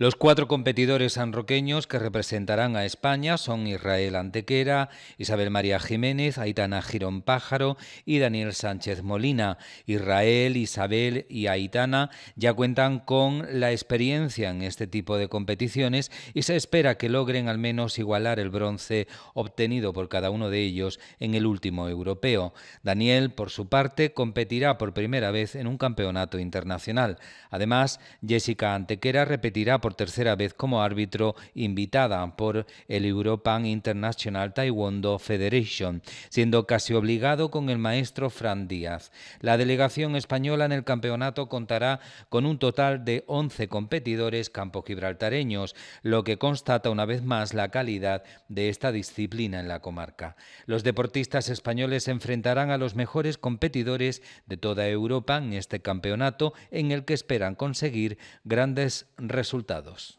Los cuatro competidores sanroqueños que representarán a España son Israel Antequera, Isabel María Jiménez, Aitana Girón Pájaro y Daniel Sánchez Molina. Israel, Isabel y Aitana ya cuentan con la experiencia en este tipo de competiciones y se espera que logren al menos igualar el bronce obtenido por cada uno de ellos en el último europeo. Daniel, por su parte, competirá por primera vez en un campeonato internacional. Además, Jessica Antequera repetirá por por tercera vez como árbitro invitada por el European International Taekwondo Federation, siendo casi obligado con el maestro Fran Díaz. La delegación española en el campeonato contará con un total de 11 competidores gibraltareños lo que constata una vez más la calidad de esta disciplina en la comarca. Los deportistas españoles se enfrentarán a los mejores competidores de toda Europa en este campeonato en el que esperan conseguir grandes resultados dos.